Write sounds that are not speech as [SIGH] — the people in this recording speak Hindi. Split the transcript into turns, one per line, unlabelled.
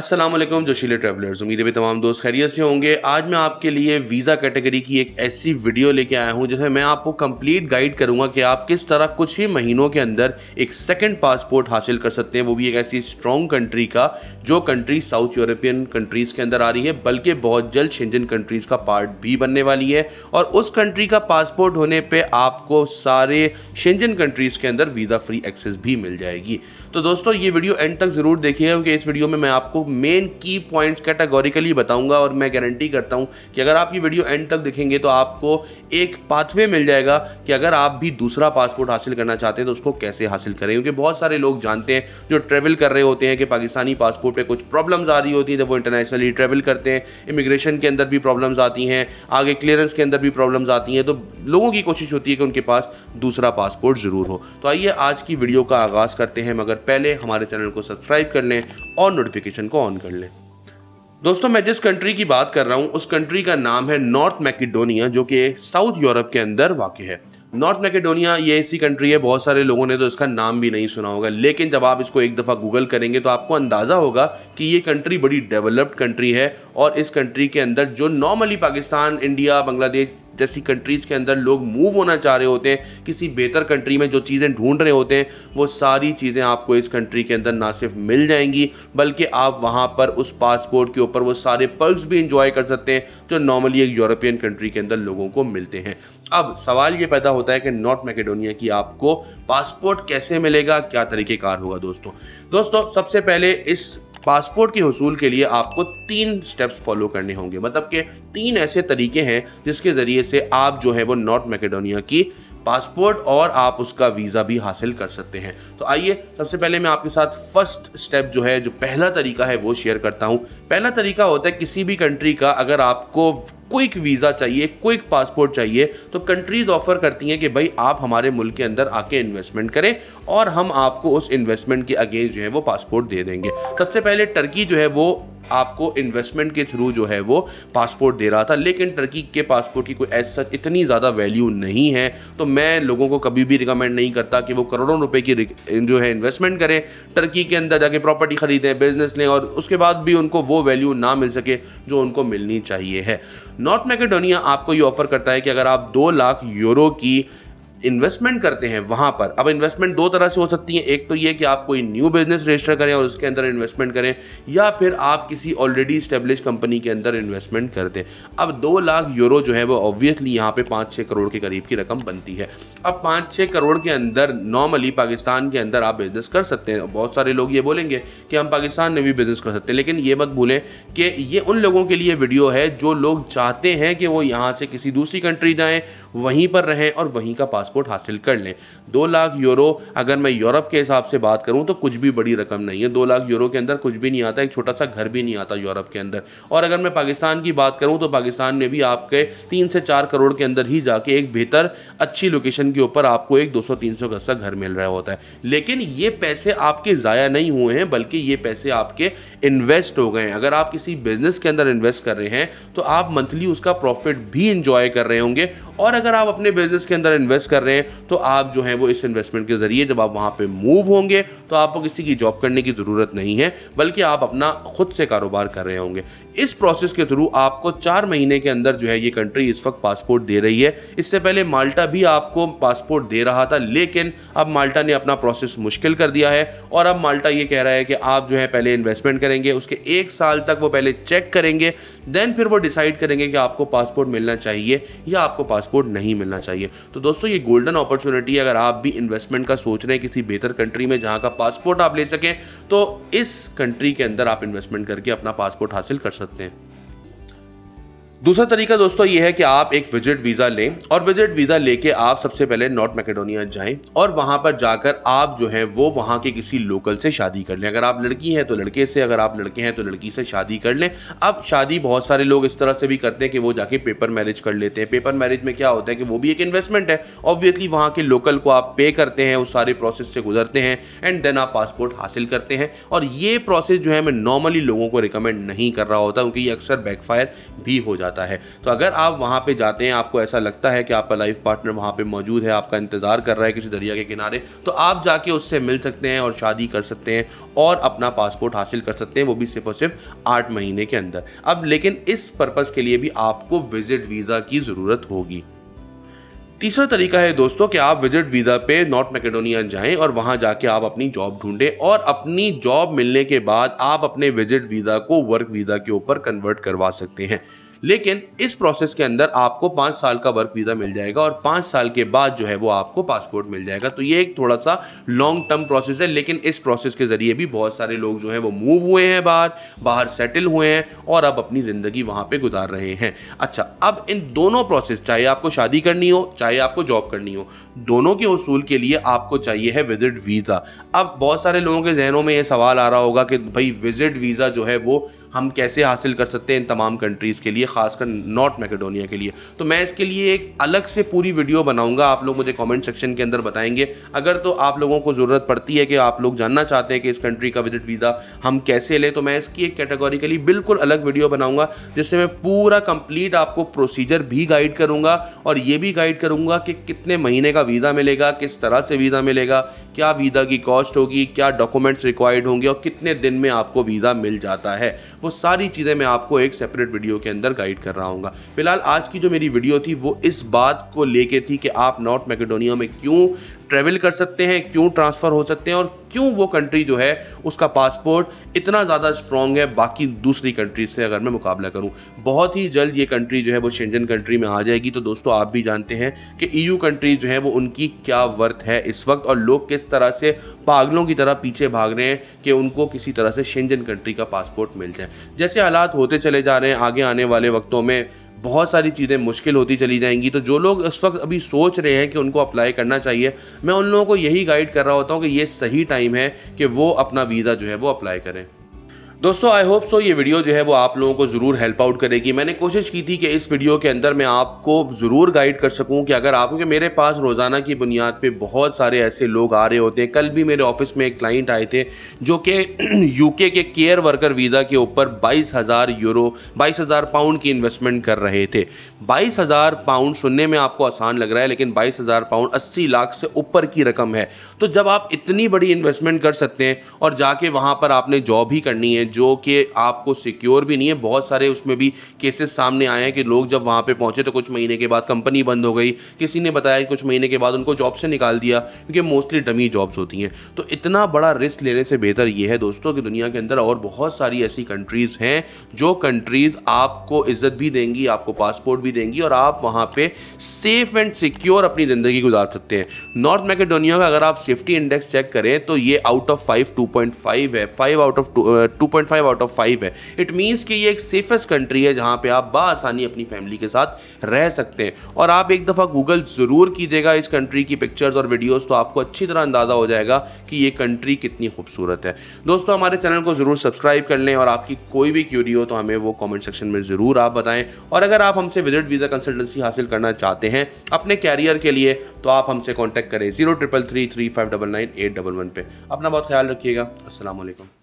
असलम जोशीले ट्रैवलर्स उम्मीद है तमाम दोस्त खैरियत से होंगे आज मैं आपके लिए वीज़ा कैटेगरी की एक ऐसी वीडियो लेके आया हूँ जिसमें मैं आपको कंप्लीट गाइड करूँगा कि आप किस तरह कुछ ही महीनों के अंदर एक सेकंड पासपोर्ट हासिल कर सकते हैं वो भी एक ऐसी स्ट्रॉन्ग कंट्री का जो कंट्री साउथ यूरोपियन कंट्रीज़ के अंदर आ रही है बल्कि बहुत जल्द शेंजन कंट्रीज़ का पार्ट भी बनने वाली है और उस कंट्री का पासपोर्ट होने पर आपको सारे शेंजन कंट्रीज़ के अंदर वीज़ा फ्री एक्सेस भी मिल जाएगी तो दोस्तों ये वीडियो एंड तक ज़रूर देखिएगा क्योंकि इस वीडियो में मैं आपको मेन की पॉइंट्स कैटेगोरिकली बताऊंगा और मैं गारंटी करता हूं कि अगर आप ये वीडियो एंड तक देखेंगे तो आपको एक पाथवे मिल जाएगा कि अगर आप भी दूसरा पासपोर्ट हासिल करना चाहते हैं तो उसको कैसे हासिल करें क्योंकि बहुत सारे लोग जानते हैं जो ट्रैवल कर रहे होते हैं कि पाकिस्तानी पासपोर्ट पर कुछ प्रॉब्लम्स आ रही होती है जब वो इंटरनेशनली ट्रैवल करते हैं इमिग्रेशन के अंदर भी प्रॉब्लम्स आती हैं आगे क्लियरेंस के अंदर भी प्रॉब्लम्स आती हैं तो लोगों की कोशिश होती है कि उनके पास दूसरा पासपोर्ट ज़रूर हो तो आइए आज की वीडियो का आगाज़ करते हैं मगर पहले हमारे चैनल को सब्सक्राइब कर लें और नोटिफिकेशन को ऑन कर लें दोस्तों मैं जिस कंट्री की बात कर रहा हूँ उस कंट्री का नाम है नॉर्थ मैकेडोनिया जो कि साउथ यूरोप के अंदर वाक़ है नॉर्थ मैकेडोनिया ये ऐसी कंट्री है बहुत सारे लोगों ने तो इसका नाम भी नहीं सुना होगा लेकिन जब आप इसको एक दफ़ा गूगल करेंगे तो आपको अंदाज़ा होगा कि ये कंट्री बड़ी डेवलप्ड कंट्री है और इस कंट्री के अंदर जो नॉर्मली पाकिस्तान इंडिया बांग्लादेश जैसी कंट्रीज़ के अंदर लोग मूव होना चाह रहे होते हैं किसी बेहतर कंट्री में जो चीज़ें ढूंढ रहे होते हैं वो सारी चीज़ें आपको इस कंट्री के अंदर ना सिर्फ मिल जाएंगी बल्कि आप वहाँ पर उस पासपोर्ट के ऊपर वो सारे पर्क्स भी इंजॉय कर सकते हैं जो नॉर्मली एक यूरोपियन कंट्री के अंदर लोगों को मिलते हैं अब सवाल ये पैदा होता है कि नॉर्थ मैकेडोनिया की आपको पासपोर्ट कैसे मिलेगा क्या तरीक़ेकार होगा दोस्तों दोस्तों सबसे पहले इस पासपोर्ट के हसूल के लिए आपको तीन स्टेप्स फॉलो करने होंगे मतलब कि तीन ऐसे तरीके हैं जिसके ज़रिए से आप जो है वो नॉर्थ मैकेडोनिया की पासपोर्ट और आप उसका वीज़ा भी हासिल कर सकते हैं तो आइए सबसे पहले मैं आपके साथ फर्स्ट स्टेप जो है जो पहला तरीका है वो शेयर करता हूँ पहला तरीका होता है किसी भी कंट्री का अगर आपको क्विक वीज़ा चाहिए क्विक पासपोर्ट चाहिए तो कंट्रीज ऑफर करती हैं कि भाई आप हमारे मुल्क के अंदर आके इन्वेस्टमेंट करें और हम आपको उस इन्वेस्टमेंट के अगेंस्ट जो है वो पासपोर्ट दे देंगे सबसे पहले टर्की जो है वो आपको इन्वेस्टमेंट के थ्रू जो है वो पासपोर्ट दे रहा था लेकिन टर्की के पासपोर्ट की कोई एज सच इतनी ज़्यादा वैल्यू नहीं है तो मैं लोगों को कभी भी रिकमेंड नहीं करता कि वो करोड़ों रुपए की जो है इन्वेस्टमेंट करें टर्की के अंदर जाके प्रॉपर्टी ख़रीदें बिजनेस लें और उसके बाद भी उनको वो वैल्यू ना मिल सके जो उनको मिलनी चाहिए है नॉर्थ मैकेडोनिया आपको ये ऑफ़र करता है कि अगर आप दो लाख यूरो की इन्वेस्टमेंट करते हैं वहाँ पर अब इन्वेस्टमेंट दो तरह से हो सकती है एक तो ये कि आप कोई न्यू बिजनेस रजिस्टर करें और उसके अंदर इन्वेस्टमेंट करें या फिर आप किसी ऑलरेडी स्टेब्लिश कंपनी के अंदर इन्वेस्टमेंट कर दें अब दो लाख यूरो जो है वो ऑब्वियसली यहाँ पे पाँच छः करोड़ के करीब की रकम बनती है अब पाँच छः करोड़ के अंदर नॉर्मली पाकिस्तान के अंदर आप बिज़नेस कर सकते हैं बहुत सारे लोग ये बोलेंगे कि हम पाकिस्तान में भी बिज़नेस कर सकते हैं लेकिन ये मत भूलें कि ये उन लोगों के लिए वीडियो है जो लोग चाहते हैं कि वो यहाँ से किसी दूसरी कंट्री जाएँ वहीं पर रहें और वहीं का पास पासपोर्ट हासिल कर लें दो लाख यूरो अगर मैं यूरोप के हिसाब से बात करूँ तो कुछ भी बड़ी रकम नहीं है दो लाख यूरो के अंदर कुछ भी नहीं आता एक छोटा सा घर भी नहीं आता यूरोप के अंदर और अगर मैं पाकिस्तान की बात करूँ तो पाकिस्तान में भी आपके तीन से चार करोड़ के अंदर ही जाके एक बेहतर अच्छी लोकेशन के ऊपर आपको एक दो सौ तीन सौ गज का घर मिल रहा होता है लेकिन ये पैसे आपके ज़ाया नहीं हुए हैं बल्कि ये पैसे आपके इन्वेस्ट हो गए हैं अगर आप किसी बिजनेस के अंदर इन्वेस्ट कर रहे हैं तो आप मंथली उसका प्रॉफिट भी इंजॉय कर रहे होंगे और अगर आप अपने बिजनेस के अंदर इन्वेस्ट कर रहे हैं तो आप जो है वो इस इन्वेस्टमेंट के ज़रिए जब आप वहाँ पर मूव होंगे तो आपको किसी की जॉब करने की ज़रूरत नहीं है बल्कि आप अपना खुद से कारोबार कर रहे होंगे इस प्रोसेस के थ्रू आपको चार महीने के अंदर जो है ये कंट्री इस वक्त पासपोर्ट दे रही है इससे पहले माल्टा भी आपको पासपोर्ट दे रहा था लेकिन अब माल्टा ने अपना प्रोसेस मुश्किल कर दिया है और अब माल्टा ये कह रहा है कि आप जो है पहले इन्वेस्टमेंट करेंगे उसके एक साल तक वो पहले चेक करेंगे देन फिर वो डिसाइड करेंगे कि आपको पासपोर्ट मिलना चाहिए या आपको पासपोर्ट आपको नहीं मिलना चाहिए तो दोस्तों ये गोल्डन अपॉर्चुनिटी अगर आप भी इन्वेस्टमेंट का सोच रहे हैं किसी बेहतर कंट्री में जहाँ का पासपोर्ट आप ले सकें तो इस कंट्री के अंदर आप इन्वेस्टमेंट करके अपना पासपोर्ट हासिल कर सकते हैं दूसरा तरीका दोस्तों ये है कि आप एक विजिट वीज़ा लें और विजिट वीज़ा लेके आप सबसे पहले नॉर्थ मैकेडोनिया जाएं और वहाँ पर जाकर आप जो है वो वहाँ के किसी लोकल से शादी कर लें अगर आप लड़की हैं तो लड़के से अगर आप लड़के हैं तो लड़की से शादी कर लें अब शादी बहुत सारे लोग इस तरह से भी करते हैं कि वो जाके पेपर मैरिज कर लेते हैं पेपर मैरिज में क्या होता है कि वो भी एक इन्वेस्टमेंट है ऑब्वियसली वहाँ के लोकल को आप पे करते हैं उस सारे प्रोसेस से गुजरते हैं एंड देन आप पासपोर्ट हासिल करते हैं और ये प्रोसेस जो है मैं नॉर्मली लोगों को रिकमेंड नहीं कर रहा होता क्योंकि ये अक्सर बैकफायर भी हो जाता जाता है तो अगर आप वहाँ पर जाते हैं आपको ऐसा लगता है कि आपका लाइफ पार्टनर वहाँ पर मौजूद है आपका इंतज़ार कर रहा है किसी दरिया के किनारे तो आप जाके उससे मिल सकते हैं और शादी कर सकते हैं और अपना पासपोर्ट हासिल कर सकते हैं वो भी सिर्फ और सिर्फ आठ महीने के अंदर अब लेकिन इस पर्पज़ के लिए भी आपको विजिट वीज़ा की ज़रूरत होगी तीसरा तरीका है दोस्तों कि आप विजिट वीज़ा पे नॉर्थ मैकेडोनिया जाएं और वहां जाके आप अपनी जॉब ढूंढें और अपनी जॉब मिलने के बाद आप अपने विजिट वीज़ा को वर्क वीज़ा के ऊपर कन्वर्ट करवा सकते हैं लेकिन इस प्रोसेस के अंदर आपको पाँच साल का वर्क वीज़ा मिल जाएगा और पाँच साल के बाद जो है वो आपको पासपोर्ट मिल जाएगा तो ये एक थोड़ा सा लॉन्ग टर्म प्रोसेस है लेकिन इस प्रोसेस के ज़रिए भी बहुत सारे लोग जो हैं वो मूव हुए हैं बाहर बाहर सेटल हुए हैं और अब अपनी ज़िंदगी वहाँ पर गुजार रहे हैं अच्छा अब इन दोनों प्रोसेस चाहे आपको शादी करनी हो चाहे आपको जॉब करनी हो दोनों के असूल के लिए आपको चाहिए है विजिट वीज़ा अब बहुत सारे लोगों के जहनों में ये सवाल आ रहा होगा कि भाई विजिट वीज़ा जो है वो हम कैसे हासिल कर सकते हैं इन तमाम कंट्रीज़ के लिए खासकर नॉर्थ मैकेडोनिया के लिए तो मैं इसके लिए एक अलग से पूरी वीडियो बनाऊंगा आप लोग मुझे कमेंट सेक्शन के अंदर बताएंगे अगर तो आप लोगों को ज़रूरत पड़ती है कि आप लोग जानना चाहते हैं कि इस कंट्री का विजिट वीज़ा हम कैसे लें तो मैं इसकी एक लिए बिल्कुल अलग वीडियो बनाऊँगा जिससे मैं पूरा कम्प्लीट आपको प्रोसीजर भी गाइड करूँगा और ये भी गाइड करूँगा कि कितने महीने का वीज़ा मिलेगा किस तरह से वीज़ा मिलेगा क्या वीज़ा की कॉस्ट होगी क्या डॉक्यूमेंट्स रिक्वायर्ड होंगे और कितने दिन में आपको वीज़ा मिल जाता है वो सारी चीज़ें मैं आपको एक सेपरेट वीडियो के अंदर गाइड कर रहा हूँ फिलहाल आज की जो मेरी वीडियो थी वो इस बात को लेके थी कि आप नॉर्थ मैकेडोनिया में क्यों ट्रैवल कर सकते हैं क्यों ट्रांसफ़र हो सकते हैं और क्यों वो कंट्री जो है उसका पासपोर्ट इतना ज़्यादा स्ट्रॉन्ग है बाकी दूसरी कंट्री से अगर मैं मुकाबला करूँ बहुत ही जल्द ये कंट्री जो है वो शेंजन कंट्री में आ जाएगी तो दोस्तों आप भी जानते हैं कि ई e कंट्रीज जो है वो उनकी क्या वर्थ है इस वक्त और लोग किस तरह से पागलों की तरह पीछे भाग रहे हैं कि उनको किसी तरह से शेंजन कंट्री का पासपोर्ट मिल जाए जैसे हालात होते चले जा रहे हैं आगे आने वाले वक्तों में बहुत सारी चीज़ें मुश्किल होती चली जाएंगी तो जो लोग इस वक्त अभी सोच रहे हैं कि उनको अप्लाई करना चाहिए मैं उन लोगों को यही गाइड कर रहा होता हूँ कि ये सही टाइम है कि वो अपना वीज़ा जो है वो अप्लाई करें दोस्तों आई होप सो ये वीडियो जो है वो आप लोगों को ज़रूर हेल्प आउट करेगी मैंने कोशिश की थी कि इस वीडियो के अंदर मैं आपको ज़रूर गाइड कर सकूं कि अगर आप क्योंकि मेरे पास रोज़ाना की बुनियाद पे बहुत सारे ऐसे लोग आ रहे होते हैं कल भी मेरे ऑफिस में एक क्लाइंट आए थे जो कि यूके [CLEARS THROAT] के केयर वर्कर वीज़ा के ऊपर बाईस हज़ार यूरो बाईस हज़ार पाउंड की इन्वेस्टमेंट कर रहे थे बाईस हज़ार पाउंड सुनने में आपको आसान लग रहा है लेकिन बाईस हज़ार पाउंड अस्सी लाख से ऊपर की रकम है तो जब आप इतनी बड़ी इन्वेस्टमेंट कर सकते हैं और जाके वहाँ पर आपने जॉब ही करनी है जो कि आपको सिक्योर भी नहीं है बहुत सारे उसमें भी केसेस सामने आए हैं कि लोग जब वहाँ पे पहुँचे तो कुछ महीने के बाद कंपनी बंद हो गई किसी ने बताया कि कुछ महीने के बाद उनको जॉब से निकाल दिया क्योंकि मोस्टली डमी जॉब्स होती हैं तो इतना बड़ा रिस्क लेने से बेहतर ये है दोस्तों कि दुनिया के अंदर और बहुत सारी ऐसी कंट्रीज़ हैं जो कंट्रीज़ आपको इज़्ज़त भी देंगी आपको पासपोर्ट भी देंगी और आप वहाँ पर सेफ़ एंड सिक्योर अपनी ज़िंदगी गुजार सकते हैं नॉर्थ मैकेडोनिया का अगर आप सेफ्टी इंडेक्स चेक करें तो ये आउट ऑफ फाइव टू है five out of two 4.5 out of 5 है इट मीन्स कि ये एक सेफेस्ट कंट्री है जहाँ पे आप बासानी अपनी फैमिली के साथ रह सकते हैं और आप एक दफ़ा गूगल ज़रूर कीजिएगा इस कंट्री की पिक्चर्स और वीडियोज़ तो आपको अच्छी तरह अंदाज़ा हो जाएगा कि ये कंट्री कितनी खूबसूरत है दोस्तों हमारे चैनल को ज़रूर सब्सक्राइब कर लें और आपकी कोई भी क्यूरी हो तो हमें वो कॉमेंट सेक्शन में ज़रूर आप बताएँ और अगर आप हमसे विजिट वीज़ा कंसल्टेंसी हासिल करना चाहते हैं अपने कैरियर के लिए तो आप हमसे कॉन्टैक्ट करें zero triple three three five double nine eight double one पे अपना बहुत ख्याल रखिएगा असलम